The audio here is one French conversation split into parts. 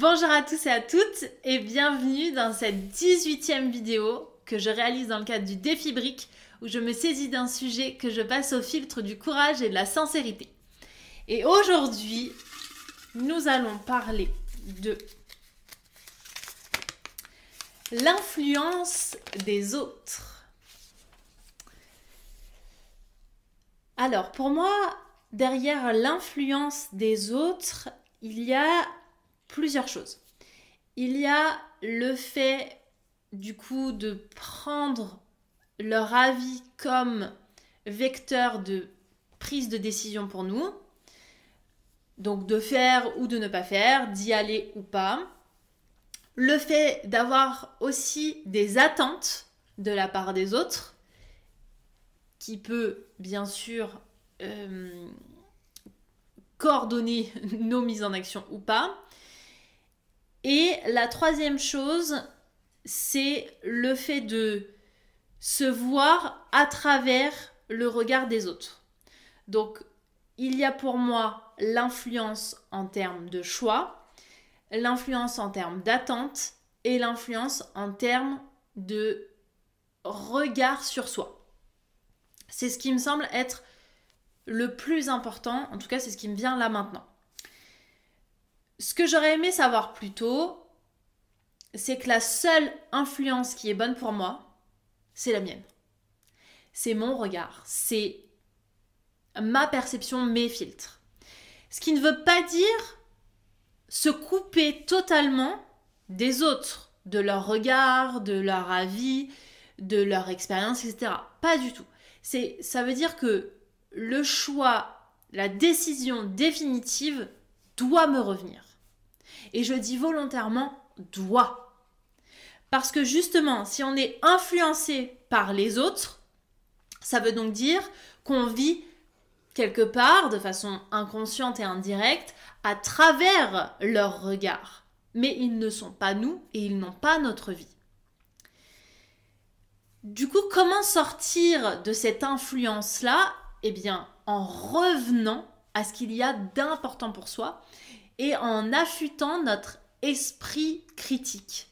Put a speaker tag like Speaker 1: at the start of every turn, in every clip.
Speaker 1: Bonjour à tous et à toutes et bienvenue dans cette 18e vidéo que je réalise dans le cadre du défi où je me saisis d'un sujet que je passe au filtre du courage et de la sincérité. Et aujourd'hui, nous allons parler de l'influence des autres. Alors pour moi, derrière l'influence des autres, il y a plusieurs choses. Il y a le fait du coup de prendre leur avis comme vecteur de prise de décision pour nous. Donc de faire ou de ne pas faire, d'y aller ou pas. Le fait d'avoir aussi des attentes de la part des autres, qui peut bien sûr euh, coordonner nos mises en action ou pas. Et la troisième chose, c'est le fait de se voir à travers le regard des autres. Donc, il y a pour moi l'influence en termes de choix, l'influence en termes d'attente et l'influence en termes de regard sur soi. C'est ce qui me semble être le plus important, en tout cas c'est ce qui me vient là maintenant. Ce que j'aurais aimé savoir plus tôt, c'est que la seule influence qui est bonne pour moi, c'est la mienne. C'est mon regard, c'est ma perception, mes filtres. Ce qui ne veut pas dire se couper totalement des autres, de leur regard, de leur avis, de leur expérience, etc. Pas du tout. C'est, ça veut dire que le choix, la décision définitive doit me revenir. Et je dis volontairement doit. Parce que justement, si on est influencé par les autres, ça veut donc dire qu'on vit quelque part, de façon inconsciente et indirecte, à travers leurs regard. Mais ils ne sont pas nous et ils n'ont pas notre vie. Du coup, comment sortir de cette influence-là Eh bien, en revenant à ce qu'il y a d'important pour soi et en affûtant notre esprit critique.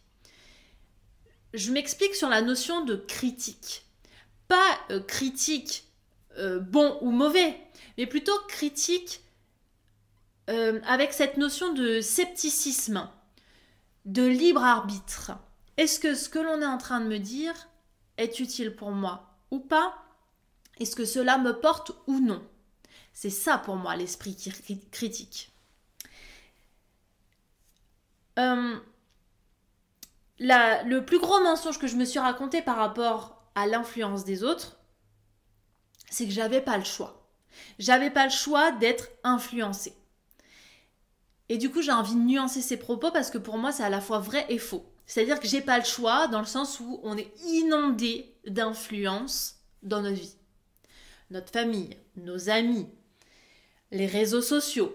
Speaker 1: Je m'explique sur la notion de critique. Pas euh, critique euh, bon ou mauvais, mais plutôt critique euh, avec cette notion de scepticisme, de libre arbitre. Est-ce que ce que l'on est en train de me dire est utile pour moi ou pas Est-ce que cela me porte ou non C'est ça pour moi l'esprit critique. Euh, le plus gros mensonge que je me suis raconté par rapport à l'influence des autres, c'est que j'avais pas le choix. J'avais pas le choix d'être influencé Et du coup, j'ai envie de nuancer ces propos parce que pour moi, c'est à la fois vrai et faux. C'est-à-dire que j'ai pas le choix dans le sens où on est inondé d'influence dans notre vie. Notre famille, nos amis, les réseaux sociaux,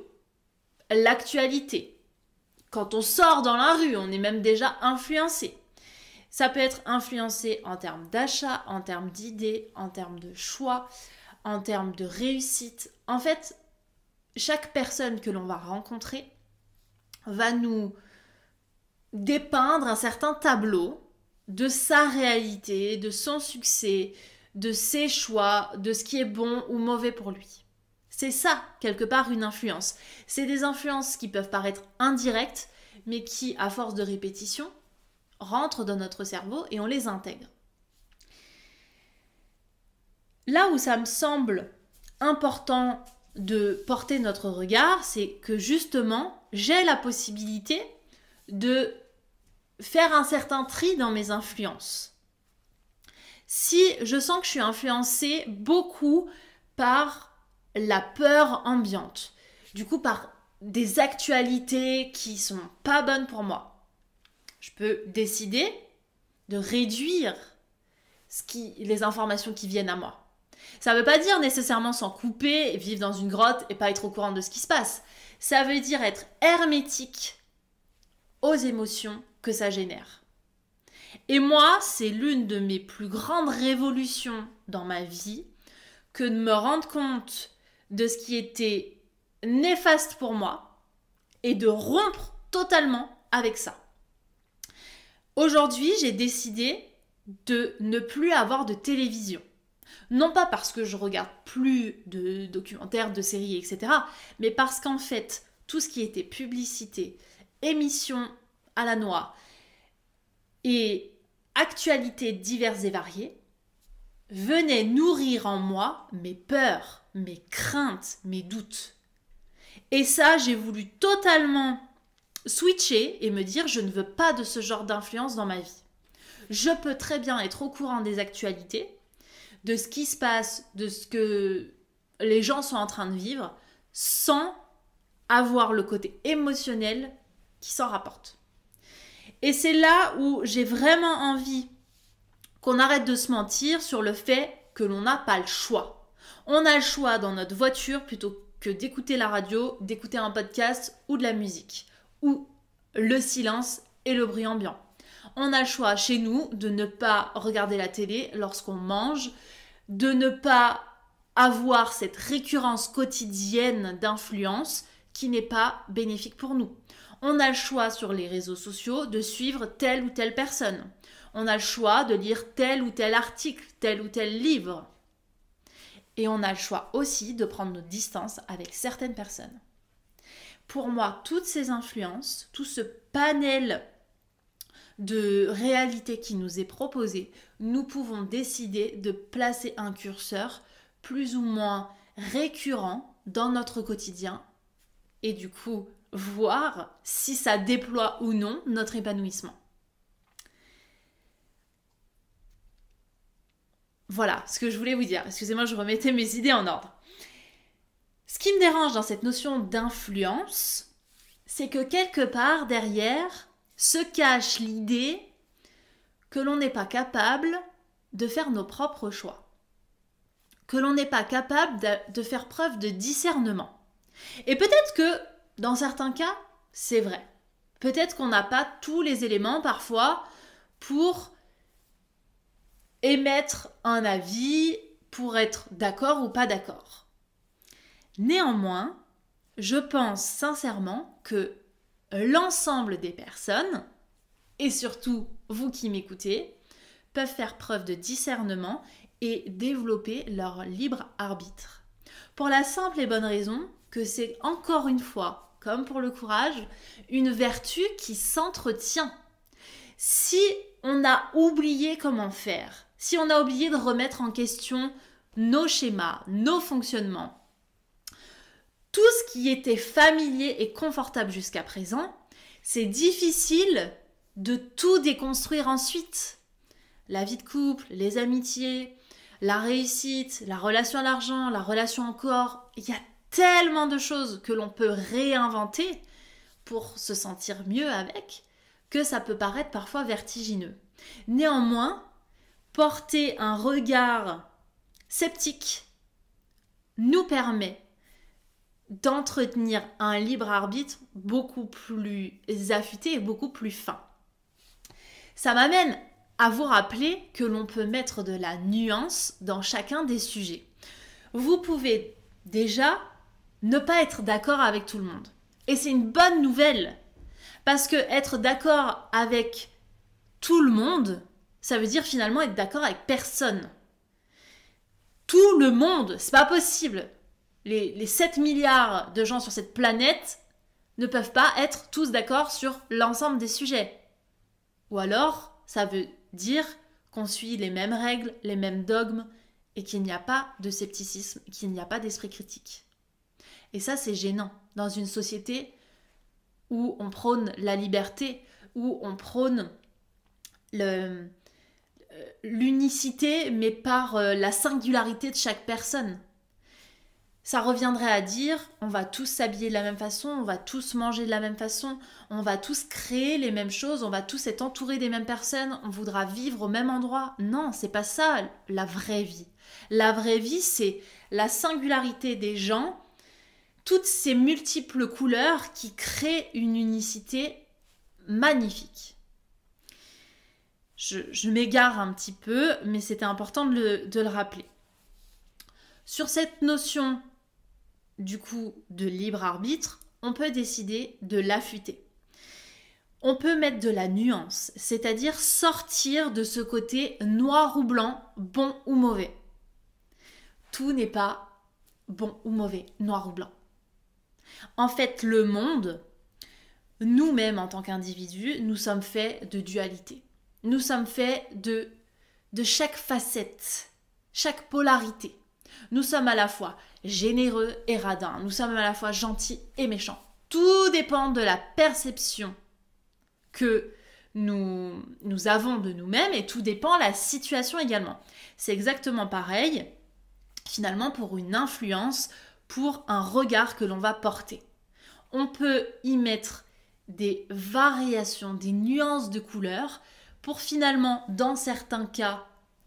Speaker 1: l'actualité, quand on sort dans la rue, on est même déjà influencé. Ça peut être influencé en termes d'achat, en termes d'idées, en termes de choix, en termes de réussite. En fait, chaque personne que l'on va rencontrer va nous dépeindre un certain tableau de sa réalité, de son succès, de ses choix, de ce qui est bon ou mauvais pour lui. C'est ça, quelque part, une influence. C'est des influences qui peuvent paraître indirectes, mais qui, à force de répétition, rentrent dans notre cerveau et on les intègre. Là où ça me semble important de porter notre regard, c'est que justement, j'ai la possibilité de faire un certain tri dans mes influences. Si je sens que je suis influencée beaucoup par la peur ambiante. Du coup, par des actualités qui sont pas bonnes pour moi. Je peux décider de réduire les informations qui viennent à moi. Ça ne veut pas dire nécessairement s'en couper, et vivre dans une grotte et pas être au courant de ce qui se passe. Ça veut dire être hermétique aux émotions que ça génère. Et moi, c'est l'une de mes plus grandes révolutions dans ma vie que de me rendre compte de ce qui était néfaste pour moi et de rompre totalement avec ça. Aujourd'hui, j'ai décidé de ne plus avoir de télévision. Non pas parce que je regarde plus de documentaires, de séries, etc., mais parce qu'en fait, tout ce qui était publicité, émissions à la noix et actualités diverses et variées venait nourrir en moi mes peurs mes craintes, mes doutes. Et ça, j'ai voulu totalement switcher et me dire je ne veux pas de ce genre d'influence dans ma vie. Je peux très bien être au courant des actualités, de ce qui se passe, de ce que les gens sont en train de vivre, sans avoir le côté émotionnel qui s'en rapporte. Et c'est là où j'ai vraiment envie qu'on arrête de se mentir sur le fait que l'on n'a pas le choix. On a le choix dans notre voiture plutôt que d'écouter la radio, d'écouter un podcast ou de la musique, ou le silence et le bruit ambiant. On a le choix chez nous de ne pas regarder la télé lorsqu'on mange, de ne pas avoir cette récurrence quotidienne d'influence qui n'est pas bénéfique pour nous. On a le choix sur les réseaux sociaux de suivre telle ou telle personne. On a le choix de lire tel ou tel article, tel ou tel livre. Et on a le choix aussi de prendre nos distances avec certaines personnes. Pour moi, toutes ces influences, tout ce panel de réalité qui nous est proposé, nous pouvons décider de placer un curseur plus ou moins récurrent dans notre quotidien et du coup voir si ça déploie ou non notre épanouissement. Voilà ce que je voulais vous dire. Excusez-moi, je remettais mes idées en ordre. Ce qui me dérange dans cette notion d'influence, c'est que quelque part derrière se cache l'idée que l'on n'est pas capable de faire nos propres choix, que l'on n'est pas capable de, faire preuve de discernement. Et peut-être que, dans certains cas, c'est vrai. Peut-être qu'on n'a pas tous les éléments parfois pour émettre un avis pour être d'accord ou pas d'accord. Néanmoins, je pense sincèrement que l'ensemble des personnes, et surtout vous qui m'écoutez, peuvent faire preuve de discernement et développer leur libre arbitre. Pour la simple et bonne raison que c'est encore une fois, comme pour le courage, une vertu qui s'entretient. Si on a oublié comment faire, si on a oublié de remettre en question nos schémas, nos fonctionnements, tout ce qui était familier et confortable jusqu'à présent, c'est difficile de tout déconstruire ensuite. La vie de couple, les amitiés, la réussite, la relation à l'argent, la relation au corps, il y a tellement de choses que l'on peut réinventer pour se sentir mieux avec que ça peut paraître parfois vertigineux. Néanmoins, porter un regard sceptique nous permet d'entretenir un libre arbitre beaucoup plus affûté et beaucoup plus fin. Ça m'amène à vous rappeler que l'on peut mettre de la nuance dans chacun des sujets. Vous pouvez déjà ne pas être d'accord avec tout le monde. Et c'est une bonne nouvelle. Parce que être d'accord avec tout le monde, ça veut dire finalement être d'accord avec personne. Tout le monde, c'est pas possible. Les, les 7 milliards de gens sur cette planète ne peuvent pas être tous d'accord sur l'ensemble des sujets. Ou alors, ça veut dire qu'on suit les mêmes règles, les mêmes dogmes, et qu'il n'y a pas de scepticisme, qu'il n'y a pas d'esprit critique. Et ça, c'est gênant. Dans une société où on prône la liberté, où on prône le, euh, l'unicité, mais par euh, la singularité de chaque personne. Ça reviendrait à dire, on va tous s'habiller de la même façon, on va tous manger de la même façon, on va tous créer les mêmes choses, on va tous être entourés des mêmes personnes, on voudra vivre au même endroit. Non, c'est pas ça la vraie vie. La vraie vie, c'est la singularité des gens, toutes ces multiples couleurs qui créent une unicité magnifique je, m'égare un petit peu, mais c'était important de le, de le rappeler. Sur cette notion, du coup, de libre arbitre, on peut décider de l'affûter. On peut mettre de la nuance, c'est-à-dire sortir de ce côté noir ou blanc, bon ou mauvais. Tout n'est pas bon ou mauvais, noir ou blanc. En fait, le monde, nous-mêmes en tant qu'individus, nous sommes faits de dualité nous sommes faits de, de chaque facette, chaque polarité. Nous sommes à la fois généreux et radins, nous sommes à la fois gentils et méchants. Tout dépend de la perception que nous, nous avons de nous-mêmes et tout dépend de la situation également. C'est exactement pareil, finalement, pour une influence, pour un regard que l'on va porter. On peut y mettre des variations, des nuances de couleurs pour finalement, dans certains cas,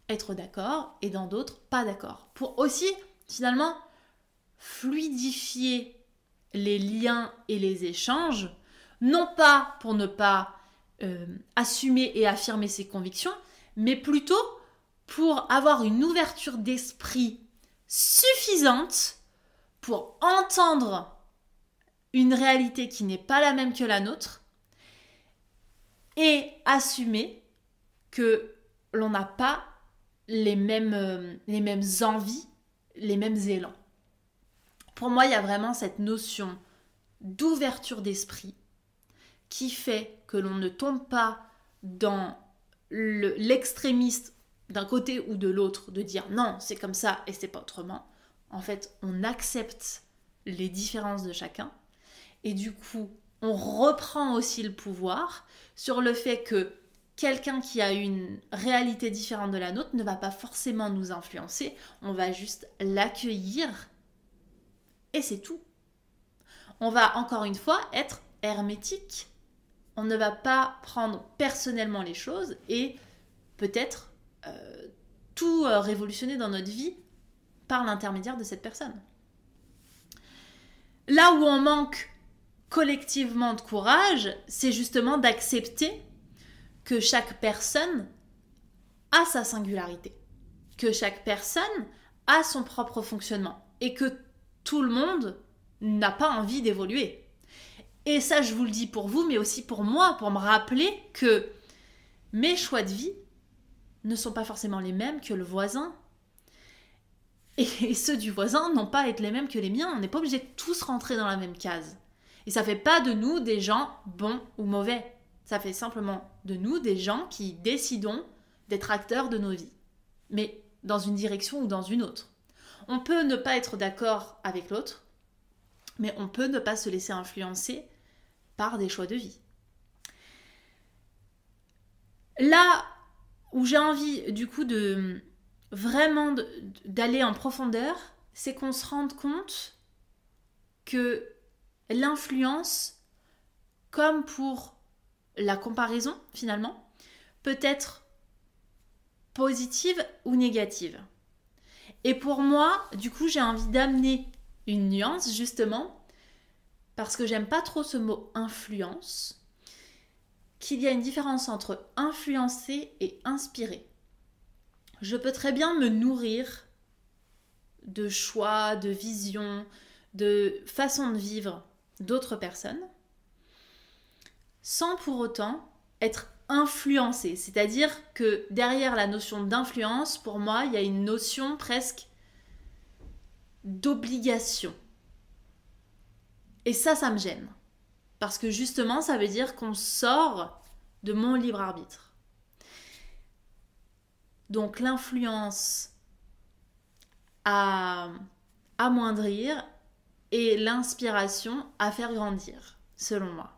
Speaker 1: être d'accord et dans d'autres, pas d'accord. Pour aussi, finalement, fluidifier les liens et les échanges, non pas pour ne pas euh, assumer et affirmer ses convictions, mais plutôt pour avoir une ouverture d'esprit suffisante pour entendre une réalité qui n'est pas la même que la nôtre et assumer que l'on n'a pas les mêmes, euh, les mêmes envies, les mêmes élans. Pour moi, il y a vraiment cette notion d'ouverture d'esprit qui fait que l'on ne tombe pas dans l'extrémiste d'un côté ou de l'autre de dire non, c'est comme ça et c'est pas autrement. En fait, on accepte les différences de chacun et du coup, on reprend aussi le pouvoir sur le fait que quelqu'un qui a une réalité différente de la nôtre ne va pas forcément nous influencer, on va juste l'accueillir et c'est tout. On va encore une fois être hermétique. On ne va pas prendre personnellement les choses et peut-être euh, tout euh, révolutionner dans notre vie par l'intermédiaire de cette personne. Là où on manque collectivement de courage, c'est justement d'accepter que chaque personne a sa singularité, que chaque personne a son propre fonctionnement et que tout le monde n'a pas envie d'évoluer. Et ça, je vous le dis pour vous, mais aussi pour moi, pour me rappeler que mes choix de vie ne sont pas forcément les mêmes que le voisin. Et ceux du voisin n'ont pas à être les mêmes que les miens. On n'est pas obligé de tous rentrer dans la même case. Et ça fait pas de nous des gens bons ou mauvais. Ça fait simplement de nous des gens qui décidons d'être acteurs de nos vies, mais dans une direction ou dans une autre. On peut ne pas être d'accord avec l'autre, mais on peut ne pas se laisser influencer par des choix de vie. Là où j'ai envie du coup de vraiment d'aller en profondeur, c'est qu'on se rende compte que l'influence, comme pour la comparaison finalement peut être positive ou négative. Et pour moi, du coup, j'ai envie d'amener une nuance justement parce que j'aime pas trop ce mot influence qu'il y a une différence entre influencer et inspirer. Je peux très bien me nourrir de choix, de visions, de façons de vivre d'autres personnes sans pour autant être influencé. C'est-à-dire que derrière la notion d'influence, pour moi, il y a une notion presque d'obligation. Et ça, ça me gêne. Parce que justement, ça veut dire qu'on sort de mon libre arbitre. Donc l'influence à amoindrir et l'inspiration à faire grandir, selon moi.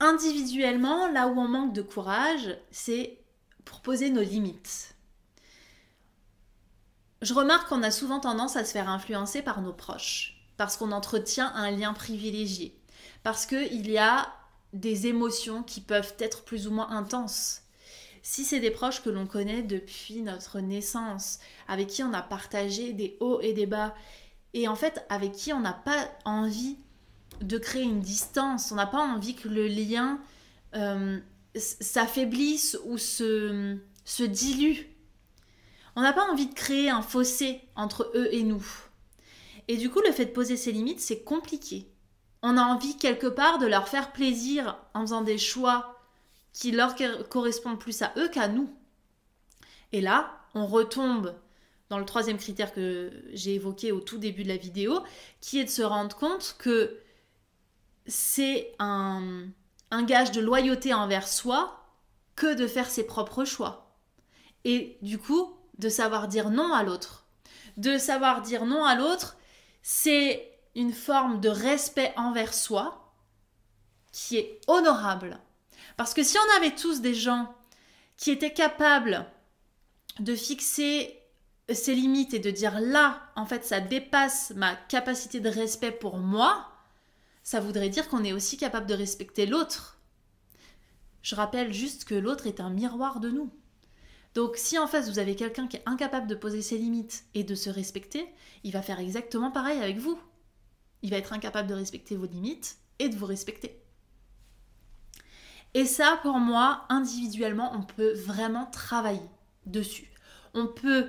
Speaker 1: Individuellement, là où on manque de courage, c'est pour poser nos limites. Je remarque qu'on a souvent tendance à se faire influencer par nos proches, parce qu'on entretient un lien privilégié, parce qu'il y a des émotions qui peuvent être plus ou moins intenses. Si c'est des proches que l'on connaît depuis notre naissance, avec qui on a partagé des hauts et des bas, et en fait avec qui on n'a pas envie de créer une distance. On n'a pas envie que le lien euh, s'affaiblisse ou se, se dilue. On n'a pas envie de créer un fossé entre eux et nous. Et du coup, le fait de poser ses limites, c'est compliqué. On a envie quelque part de leur faire plaisir en faisant des choix qui leur correspondent plus à eux qu'à nous. Et là, on retombe dans le troisième critère que j'ai évoqué au tout début de la vidéo, qui est de se rendre compte que c'est un, gage de loyauté envers soi que de faire ses propres choix. Et du coup, de savoir dire non à l'autre. De savoir dire non à l'autre, c'est une forme de respect envers soi qui est honorable. Parce que si on avait tous des gens qui étaient capables de fixer ses limites et de dire là, en fait, ça dépasse ma capacité de respect pour moi, ça voudrait dire qu'on est aussi capable de respecter l'autre. Je rappelle juste que l'autre est un miroir de nous. Donc si en face vous avez quelqu'un qui est incapable de poser ses limites et de se respecter, il va faire exactement pareil avec vous. Il va être incapable de respecter vos limites et de vous respecter. Et ça, pour moi, individuellement, on peut vraiment travailler dessus. On peut...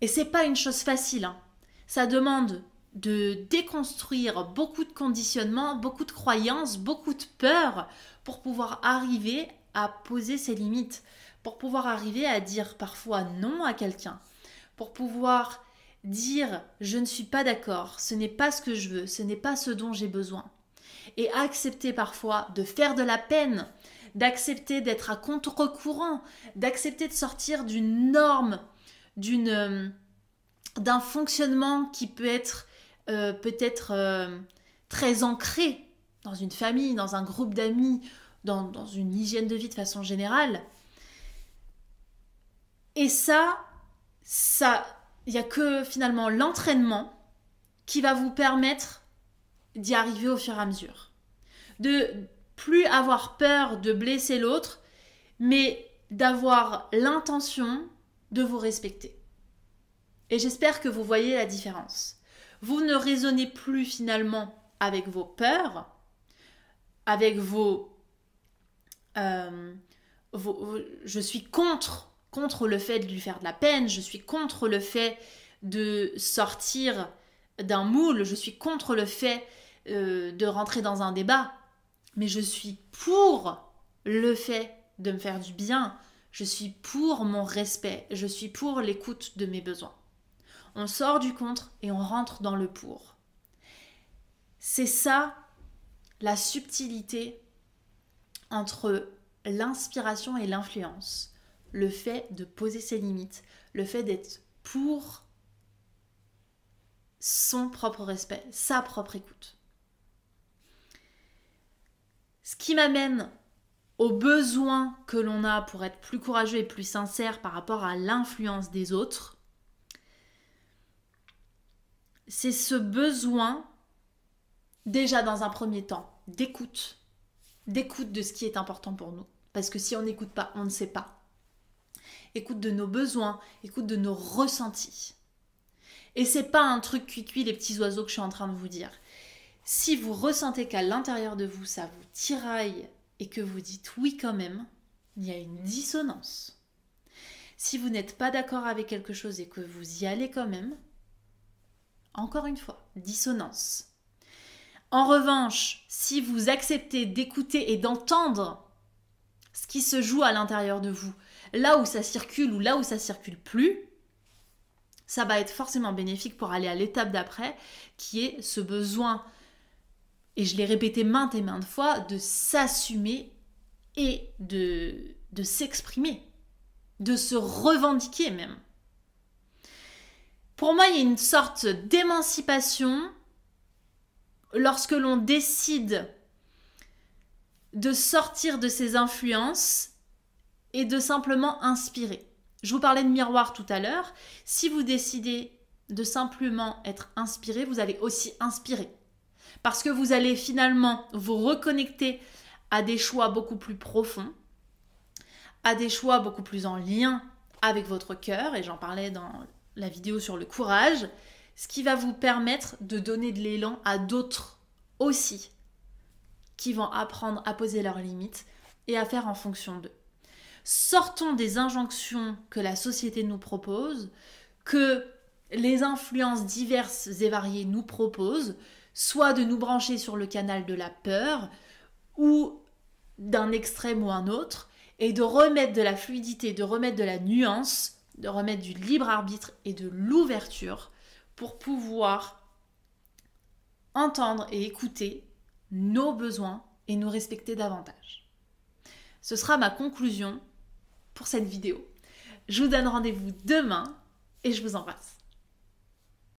Speaker 1: Et c'est pas une chose facile. Hein. Ça demande de déconstruire beaucoup de conditionnements, beaucoup de croyances, beaucoup de peurs pour pouvoir arriver à poser ses limites, pour pouvoir arriver à dire parfois non à quelqu'un, pour pouvoir dire je ne suis pas d'accord, ce n'est pas ce que je veux, ce n'est pas ce dont j'ai besoin. Et accepter parfois de faire de la peine, d'accepter d'être à contre-courant, d'accepter de sortir d'une norme, d'une euh, d'un fonctionnement qui peut être euh, peut-être euh, très ancré dans une famille, dans un groupe d'amis, dans, dans une hygiène de vie de façon générale. Et ça, ça, il n'y a que finalement l'entraînement qui va vous permettre d'y arriver au fur et à mesure. De plus avoir peur de blesser l'autre, mais d'avoir l'intention de vous respecter. Et j'espère que vous voyez la différence vous ne raisonnez plus finalement avec vos peurs, avec euh, vos, je suis contre, contre le fait de lui faire de la peine, je suis contre le fait de sortir d'un moule, je suis contre le fait euh, de rentrer dans un débat, mais je suis pour le fait de me faire du bien, je suis pour mon respect, je suis pour l'écoute de mes besoins on sort du contre et on rentre dans le pour. C'est ça la subtilité entre l'inspiration et l'influence. Le fait de poser ses limites, le fait d'être pour son propre respect, sa propre écoute. Ce qui m'amène au besoin que l'on a pour être plus courageux et plus sincère par rapport à l'influence des autres, c'est ce besoin, déjà dans un premier temps, d'écoute, d'écoute de ce qui est important pour nous. Parce que si on n'écoute pas, on ne sait pas. Écoute de nos besoins, écoute de nos ressentis. Et c'est pas un truc cuit-cuit, les petits oiseaux que je suis en train de vous dire. Si vous ressentez qu'à l'intérieur de vous, ça vous tiraille et que vous dites oui quand même, il y a une dissonance. Si vous n'êtes pas d'accord avec quelque chose et que vous y allez quand même, encore une fois, dissonance. En revanche, si vous acceptez d'écouter et d'entendre ce qui se joue à l'intérieur de vous, là où ça circule ou là où ça circule plus, ça va être forcément bénéfique pour aller à l'étape d'après, qui est ce besoin, et je l'ai répété maintes et maintes fois, de s'assumer et de, de s'exprimer, de se revendiquer même. Pour moi, il y a une sorte d'émancipation lorsque l'on décide de sortir de ses influences et de simplement inspirer. Je vous parlais de miroir tout à l'heure. Si vous décidez de simplement être inspiré, vous allez aussi inspirer. Parce que vous allez finalement vous reconnecter à des choix beaucoup plus profonds, à des choix beaucoup plus en lien avec votre cœur, et j'en parlais dans la vidéo sur le courage, ce qui va vous permettre de donner de l'élan à d'autres aussi, qui vont apprendre à poser leurs limites et à faire en fonction d'eux. Sortons des injonctions que la société nous propose, que les influences diverses et variées nous proposent, soit de nous brancher sur le canal de la peur, ou d'un extrême ou un autre, et de remettre de la fluidité, de remettre de la nuance de remettre du libre arbitre et de l'ouverture pour pouvoir entendre et écouter nos besoins et nous respecter davantage. Ce sera ma conclusion pour cette vidéo. Je vous donne rendez-vous demain et je vous embrasse.